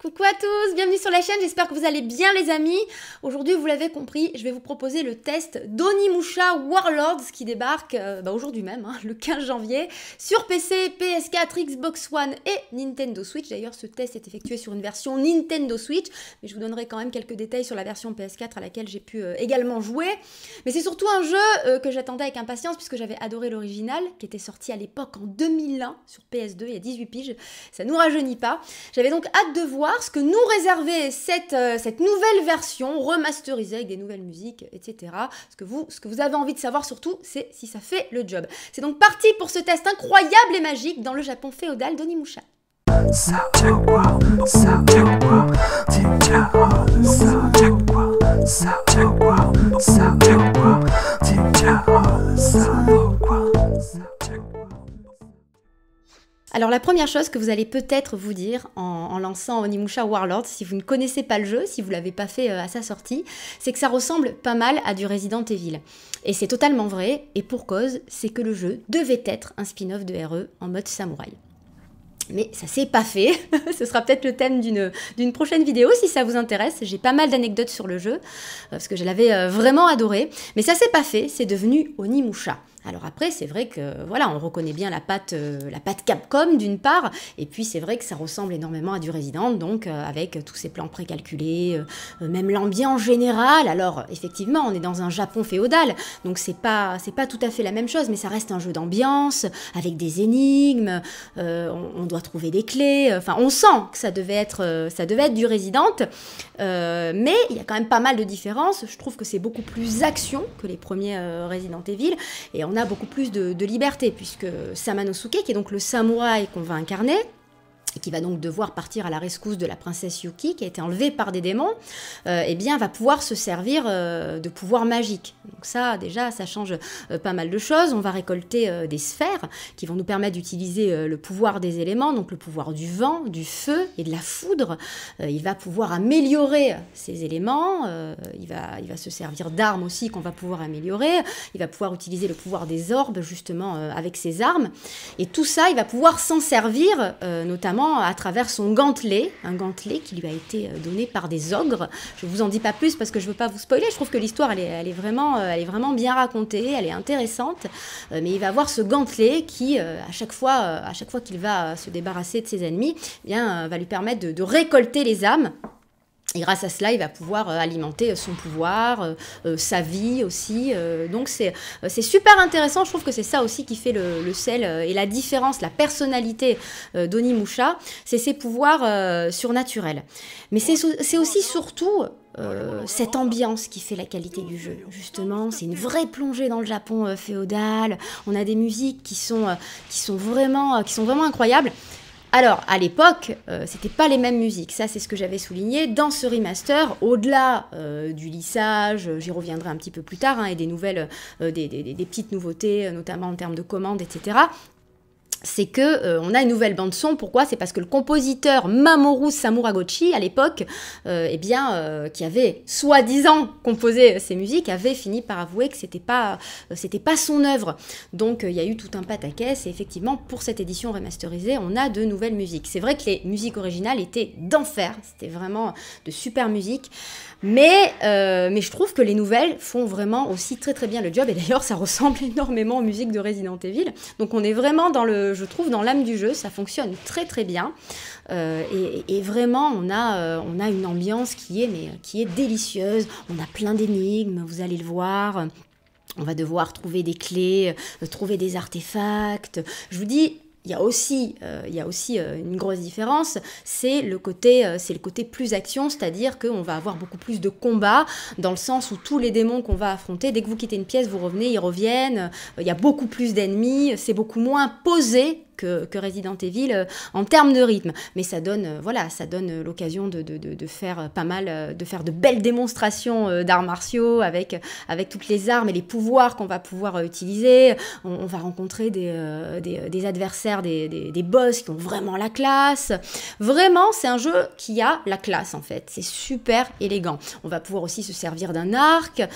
Coucou à tous, bienvenue sur la chaîne, j'espère que vous allez bien les amis. Aujourd'hui, vous l'avez compris, je vais vous proposer le test d'Onimusha Warlords qui débarque euh, bah, aujourd'hui même, hein, le 15 janvier, sur PC, PS4, Xbox One et Nintendo Switch. D'ailleurs, ce test est effectué sur une version Nintendo Switch, mais je vous donnerai quand même quelques détails sur la version PS4 à laquelle j'ai pu euh, également jouer. Mais c'est surtout un jeu euh, que j'attendais avec impatience puisque j'avais adoré l'original qui était sorti à l'époque en 2001 sur PS2 il y a 18 piges, ça nous rajeunit pas. J'avais donc hâte de voir ce que nous réservait euh, cette, nouvelle version remasterisée avec des nouvelles musiques, etc. Ce que vous, ce que vous avez envie de savoir surtout, c'est si ça fait le job. C'est donc parti pour ce test incroyable et magique dans le Japon féodal d'Onimusha. Alors la première chose que vous allez peut-être vous dire en, lançant Onimusha Warlord, si vous ne connaissez pas le jeu, si vous l'avez pas fait euh, à sa sortie, c'est que ça ressemble pas mal à du Resident Evil. Et c'est totalement vrai, et pour cause, c'est que le jeu devait être un spin-off de RE en mode samouraï mais ça s'est pas fait. Ce sera peut-être le thème d'une prochaine vidéo si ça vous intéresse. J'ai pas mal d'anecdotes sur le jeu euh, parce que je l'avais euh, vraiment adoré, mais ça s'est pas fait. C'est devenu Onimusha. Alors après, c'est vrai que voilà, on reconnaît bien la pâte, euh, la patte Capcom d'une part, et puis c'est vrai que ça ressemble énormément à du Resident, donc euh, avec tous ces plans précalculés, euh, même l'ambiance générale. Alors effectivement, on est dans un Japon féodal, donc c'est pas c'est pas tout à fait la même chose, mais ça reste un jeu d'ambiance avec des énigmes. On, doit trouver des clés. Enfin, on sent que ça devait être ça devait être du Resident, mais il y a quand même pas mal de différences. Je trouve que c'est beaucoup plus action que les premiers Resident Evil, et on a beaucoup plus de, liberté, puisque Samanosuke, qui est donc le samouraï qu'on va incarner, qui va donc devoir partir à la rescousse de la princesse Yuki, qui a été enlevée par des démons, euh, eh bien, va pouvoir se servir euh, de pouvoirs magiques. Donc ça, déjà, ça change euh, pas mal de choses. On va récolter des sphères qui vont nous permettre d'utiliser le pouvoir des éléments, donc le pouvoir du vent, du feu et de la foudre. il va pouvoir améliorer ces éléments. il, va, il va se servir d'armes aussi qu'on va pouvoir améliorer. Il va pouvoir utiliser le pouvoir des orbes, justement, avec ses armes. Et tout ça, il va pouvoir s'en servir, notamment à travers son gantelet, un gantelet qui lui a été euh, donné par des ogres. Je vous en dis pas plus parce que je ne veux pas vous spoiler. Je trouve que l'histoire elle est, vraiment, euh, elle est vraiment bien racontée, elle est intéressante. Euh, mais il va avoir ce gantelet qui, à chaque fois, à chaque fois qu'il va se débarrasser de ses ennemis, eh bien va lui permettre de récolter les âmes et grâce à cela, il va pouvoir euh, alimenter euh, son pouvoir, euh, sa vie aussi. donc c'est super intéressant. Je trouve que c'est ça aussi qui fait le, sel et la différence, la personnalité d'Oni d'Onimusha, c'est ses pouvoirs surnaturels. Mais c'est aussi surtout cette ambiance qui fait la qualité du jeu. Justement, c'est une vraie plongée dans le Japon féodal. On a des musiques qui sont vraiment incroyables. Alors, à l'époque, euh, c'était pas les mêmes musiques, ça c'est ce que j'avais souligné. Dans ce remaster, au-delà euh, du lissage, euh, j'y reviendrai un petit peu plus tard, hein, et des nouvelles, des, petites nouveautés, notamment en termes de commandes, etc., c'est que euh, on a une nouvelle bande son. Pourquoi C'est parce que le compositeur Mamoru Samuragochi, à l'époque, euh, eh bien, euh, qui avait soi-disant composé ces musiques, avait fini par avouer que c'était pas, c'était pas son œuvre. Donc, il y a eu tout un pataquès. Et effectivement, pour cette édition remasterisée, on a de nouvelles musiques. C'est vrai que les musiques originales étaient d'enfer. C'était vraiment de super musique. Mais, mais je trouve que les nouvelles font vraiment aussi très très bien le job. Et d'ailleurs, ça ressemble énormément aux musiques de Resident Evil. Donc, on est vraiment dans le je, trouve, dans l'âme du jeu. Ça fonctionne très très bien. Euh, et, vraiment, on a, euh, on a une ambiance qui est, mais, qui est délicieuse. On a plein d'énigmes, vous allez le voir. On va devoir trouver des clés, euh, trouver des artefacts. Je vous dis, il y a aussi, euh, y aussi euh, une grosse différence, c'est le côté, euh, c'est le côté plus action, c'est-à-dire qu'on va avoir beaucoup plus de combats dans le sens où tous les démons qu'on va affronter, dès que vous quittez une pièce, vous revenez, ils reviennent. il y a beaucoup plus d'ennemis, c'est beaucoup moins posé que, que Resident Evil euh, en termes de rythme. Mais ça donne, euh, voilà, ça donne euh, l'occasion de, de, de, faire pas mal, de faire de belles démonstrations d'arts martiaux avec, avec toutes les armes et les pouvoirs qu'on va pouvoir utiliser. On, va rencontrer des, des, adversaires, des, des, boss qui ont vraiment la classe. Vraiment, c'est un jeu qui a la classe en fait. C'est super élégant. On va pouvoir aussi se servir d'un arc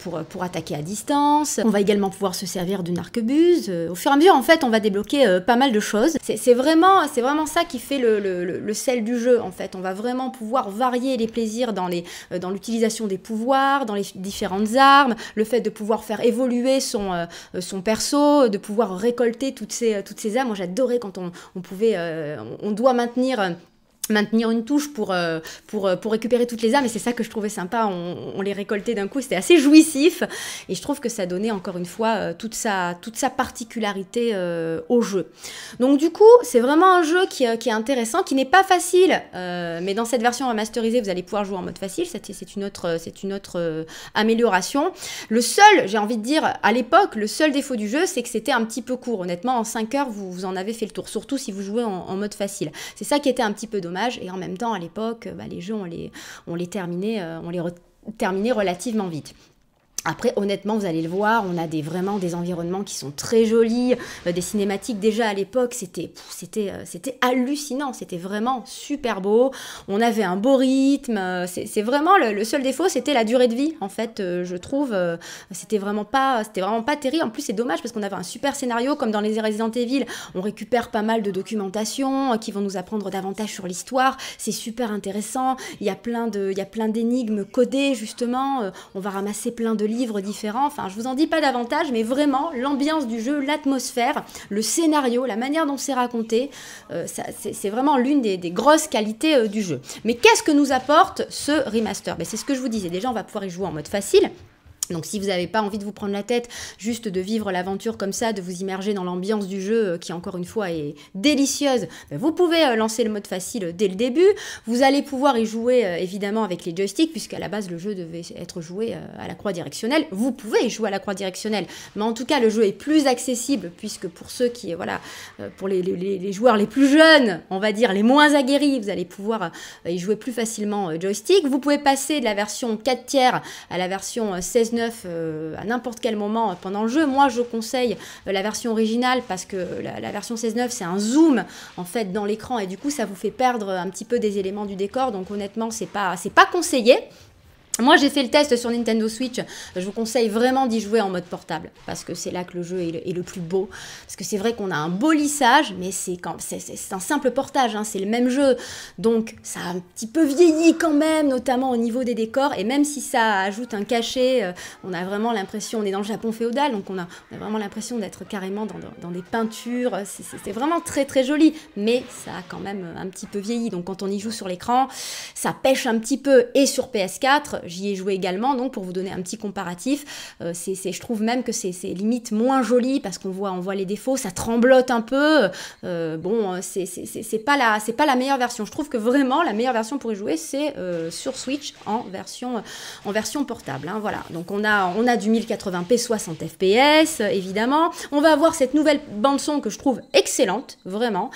pour, pour attaquer à distance. On va également pouvoir se servir d'une arquebuse. Au fur et à mesure, en fait, on va débloquer pas mal de choses. C'est vraiment, vraiment ça qui fait le, sel du jeu, en fait. On va vraiment pouvoir varier les plaisirs dans euh, l'utilisation dans des pouvoirs, dans les différentes armes, le fait de pouvoir faire évoluer son, euh, euh, son perso, de pouvoir récolter toutes ces, toutes ces armes. Moi, j'adorais quand on, pouvait... on doit maintenir maintenir une touche pour, euh, pour, euh, pour récupérer toutes les âmes. Et c'est ça que je trouvais sympa. On, les récoltait d'un coup. C'était assez jouissif. Et je trouve que ça donnait encore une fois euh, toute, sa, toute sa particularité au jeu. Donc du coup, c'est vraiment un jeu qui, qui est intéressant, qui n'est pas facile. mais dans cette version remasterisée, vous allez pouvoir jouer en mode facile. C'est une autre, c'est une autre amélioration. Le seul, j'ai envie de dire, à l'époque, le seul défaut du jeu, c'est que c'était un petit peu court. Honnêtement, en 5 heures, vous, vous en avez fait le tour. Surtout si vous jouez en mode facile. C'est ça qui était un petit peu dommage. Et en même temps, à l'époque, bah, les jeux, on les, on les terminait euh, relativement vite. Après, honnêtement, vous allez le voir, on a des, vraiment des environnements qui sont très jolis, euh, des cinématiques. Déjà à l'époque, c'était, c'était, euh, c'était hallucinant, c'était vraiment super beau. On avait un beau rythme. Euh, c'est, vraiment le, seul défaut, c'était la durée de vie. En fait, je trouve, c'était vraiment pas, c'était vraiment pas terrible. En plus, c'est dommage parce qu'on avait un super scénario, comme dans les Resident Evil, on récupère pas mal de documentation qui vont nous apprendre davantage sur l'histoire. C'est super intéressant. Il y a plein de, il y a plein d'énigmes codées justement. on va ramasser plein de livres livres différents. Enfin, je vous en dis pas davantage, mais vraiment, l'ambiance du jeu, l'atmosphère, le scénario, la manière dont c'est raconté, euh, c'est vraiment l'une des, grosses qualités euh, du jeu. Mais qu'est-ce que nous apporte ce remaster ben, C'est ce que je vous disais. Déjà, on va pouvoir y jouer en mode facile. Donc si vous n'avez pas envie de vous prendre la tête, juste de vivre l'aventure comme ça, de vous immerger dans l'ambiance du jeu euh, qui encore une fois est délicieuse, ben, vous pouvez euh, lancer le mode facile euh, dès le début. Vous allez pouvoir y jouer évidemment avec les joysticks puisqu'à la base le jeu devait être joué à la croix directionnelle. Vous pouvez y jouer à la croix directionnelle, mais en tout cas le jeu est plus accessible puisque pour ceux qui voilà pour les, joueurs les plus jeunes, on va dire les moins aguerris, vous allez pouvoir y jouer plus facilement joystick. Vous pouvez passer de la version 4 tiers à la version 16 euh, à n'importe quel moment pendant le jeu. Moi, je conseille euh, la version originale parce que euh, la, version 16.9, c'est un zoom en fait dans l'écran et du coup, ça vous fait perdre un petit peu des éléments du décor. Donc honnêtement, c'est pas, c'est pas conseillé. Moi, j'ai fait le test sur Nintendo Switch. Je vous conseille vraiment d'y jouer en mode portable parce que c'est là que le jeu est le, plus beau. Parce que c'est vrai qu'on a un beau lissage, mais c'est quand c'est un simple portage, hein. c'est le même jeu. Donc, ça a un petit peu vieilli quand même, notamment au niveau des décors. Et même si ça ajoute un cachet, euh, on a vraiment l'impression, on est dans le Japon féodal, donc on a, vraiment l'impression d'être carrément dans, dans, des peintures. C'est vraiment très très joli, mais ça a quand même un petit peu vieilli. Donc, quand on y joue sur l'écran, ça pêche un petit peu. Et sur PS4, j'y ai joué également, donc pour vous donner un petit comparatif, euh, c'est, je trouve même que c'est, limite moins joli parce qu'on voit, on voit les défauts, ça tremblote un peu. Euh, bon, euh, c'est, c'est, pas la, c'est pas la meilleure version. Je trouve que vraiment la meilleure version pour y jouer, c'est sur Switch en version, en version portable. Hein, voilà. Donc on a, on a du 1080p 60 fps, évidemment. On va avoir cette nouvelle bande son que je trouve excellente, vraiment,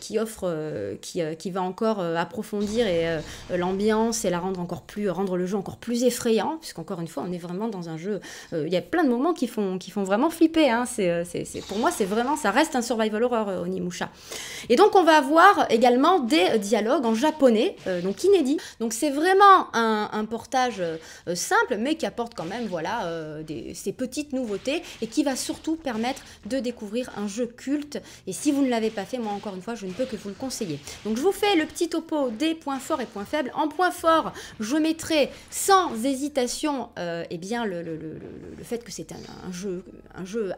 qui offre, qui, qui va encore approfondir et l'ambiance et la rendre encore plus, rendre le jeu encore plus effrayant, puisqu'encore une fois, on est vraiment dans un jeu. Euh, il y a plein de moments qui font, qui font vraiment flipper. Hein. C'est, euh, pour moi, c'est vraiment, ça reste un survival horror, euh, Onimusha. Et donc, on va avoir également des dialogues en japonais, donc inédits. Donc, c'est vraiment un, portage simple, mais qui apporte quand même, voilà, des, ces petites nouveautés et qui va surtout permettre de découvrir un jeu culte. Et si vous ne l'avez pas fait, moi, encore une fois, je ne peux que vous le conseiller. Donc, je vous fais le petit topo des points forts et points faibles. En point fort, je mettrai sans hésitation euh, eh bien, le, fait que c'est un, jeu,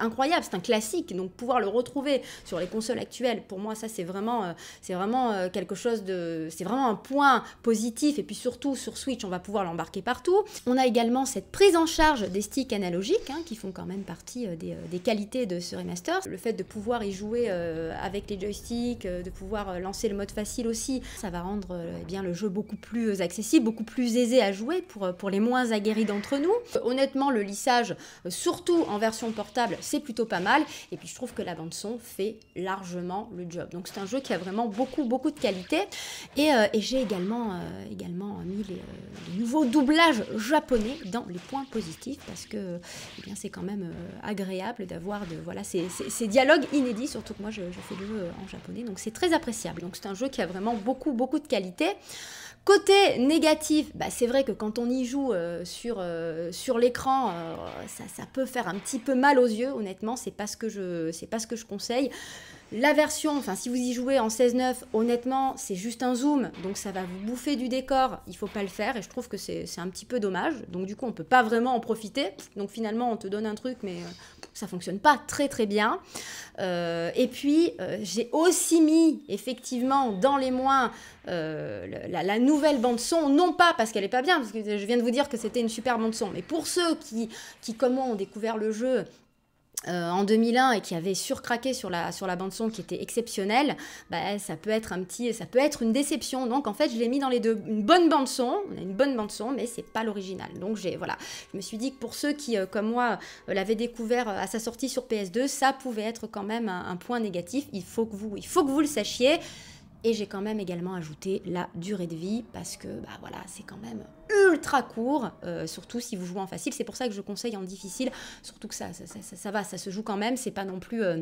incroyable, c'est un classique, donc pouvoir le retrouver sur les consoles actuelles, pour moi, ça c'est vraiment, euh, vraiment euh, quelque chose de. C'est vraiment un point positif, et puis surtout sur Switch, on va pouvoir l'embarquer partout. On a également cette prise en charge des sticks analogiques, hein, qui font quand même partie euh, des, qualités de ce remaster. Le fait de pouvoir y jouer avec les joysticks, de pouvoir lancer le mode facile aussi, ça va rendre eh bien, le jeu beaucoup plus accessible, beaucoup plus aisé à jouer. Euh, pour, les moins aguerris d'entre nous. Euh, honnêtement, le lissage, euh, surtout en version portable, c'est plutôt pas mal. Et puis je trouve que la bande son fait largement le job. Donc c'est un jeu qui a vraiment beaucoup, beaucoup de qualité. Et, j'ai également, également mis les, nouveau nouveaux doublages japonais dans les points positifs parce que eh bien c'est quand même agréable d'avoir de, voilà, ces, dialogues inédits, surtout que moi je, fais le jeu en japonais. Donc c'est très appréciable. Donc c'est un jeu qui a vraiment beaucoup, beaucoup de qualité. Côté négatif, bah, c'est vrai que quand on y joue euh, sur, euh, sur l'écran, euh, ça, ça, peut faire un petit peu mal aux yeux, honnêtement, c'est pas ce que je, c'est pas ce que je conseille. La version, enfin si vous y jouez en 16-9, honnêtement, c'est juste un zoom, donc ça va vous bouffer du décor, il faut pas le faire, et je trouve que c'est, un petit peu dommage, donc du coup on peut pas vraiment en profiter, donc finalement on te donne un truc, mais ça fonctionne pas très très bien. Euh, et puis euh, j'ai aussi mis effectivement dans les moins euh, la, nouvelle bande son, non pas parce qu'elle n'est pas bien, parce que je viens de vous dire que c'était une super bande son, mais pour ceux qui, qui comme moi ont découvert le jeu euh, en 2001 et qui avait surcraqué sur la, sur la bande son qui était exceptionnelle, bah, ça peut être un petit, ça peut être une déception. Donc en fait, je l'ai mis dans les deux, une bonne bande son, une bonne bande son, mais c'est pas l'original. Donc j'ai voilà, je me suis dit que pour ceux qui, euh, comme moi, euh, l'avaient découvert à sa sortie sur PS2, ça pouvait être quand même un, un point négatif. Il faut que vous, il faut que vous le sachiez. Et j'ai quand même également ajouté la durée de vie parce que bah voilà, c'est quand même ultra court, euh, surtout si vous jouez en facile. C'est pour ça que je conseille en difficile, surtout que ça, ça, va, ça se joue quand même, c'est pas non plus. Euh,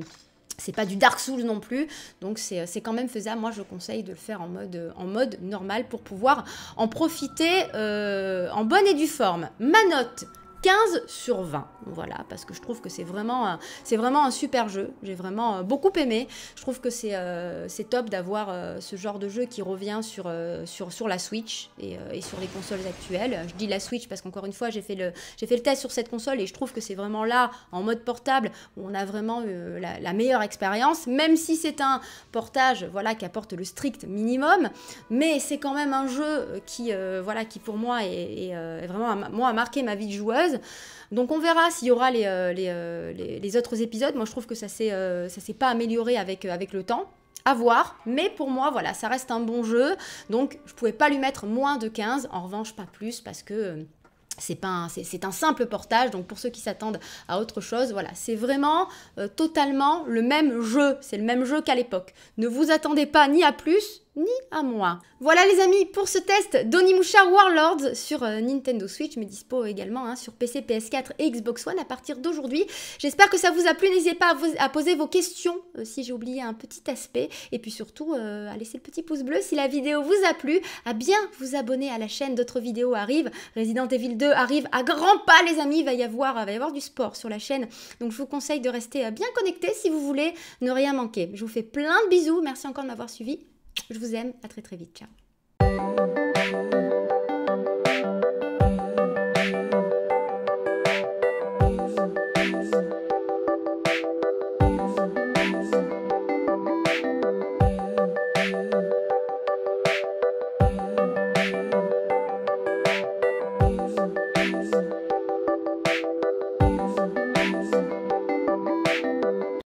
c'est pas du Dark Souls non plus, donc euh, c'est quand même faisable. Moi, je conseille de le faire en mode, en mode normal pour pouvoir en profiter en bonne et due forme. Ma note, 15 sur 20. Voilà, parce que je trouve que c'est vraiment, c'est vraiment un super jeu. J'ai vraiment euh, beaucoup aimé. Je trouve que c'est euh, top d'avoir euh, ce genre de jeu qui revient sur, sur, sur la Switch et, sur les consoles actuelles. Je dis la Switch parce qu'encore une fois, j'ai fait, le, fait le test sur cette console et je trouve que c'est vraiment là, en mode portable, où on a vraiment la, la, meilleure expérience, même si c'est un portage voilà, qui apporte le strict minimum. Mais c'est quand même un jeu qui, voilà, qui pour moi, est, vraiment, moi, a marqué ma vie de joueuse. Donc on verra s'il y aura euh, euh, les, les, autres épisodes. Moi je trouve que ça s'est euh, pas amélioré avec, avec le temps à voir. Mais pour moi, voilà, ça reste un bon jeu. Donc, je pouvais pas lui mettre moins de 15. En revanche, pas plus parce que c'est pas c'est un simple portage donc pour ceux qui s'attendent à autre chose voilà c'est vraiment totalement le même jeu c'est le même jeu qu'à l'époque ne vous attendez pas ni à plus ni à moi. Voilà les amis pour ce test d'Onimusha Warlords sur euh, Nintendo Switch, mais dispo également hein, sur PC, PS4 et Xbox One à partir d'aujourd'hui. J'espère que ça vous a plu, n'hésitez pas à, vous, à, poser vos questions euh, si j'ai oublié un petit aspect, et puis surtout euh, à laisser le petit pouce bleu si la vidéo vous a plu, à bien vous abonner à la chaîne, d'autres vidéos arrivent, Resident Evil 2 arrive à grands pas les amis, va y avoir, va y avoir du sport sur la chaîne, donc je vous conseille de rester bien connecté si vous voulez ne rien manquer. Je vous fais plein de bisous, merci encore de m'avoir suivi. Je vous aime, à très très vite, ciao.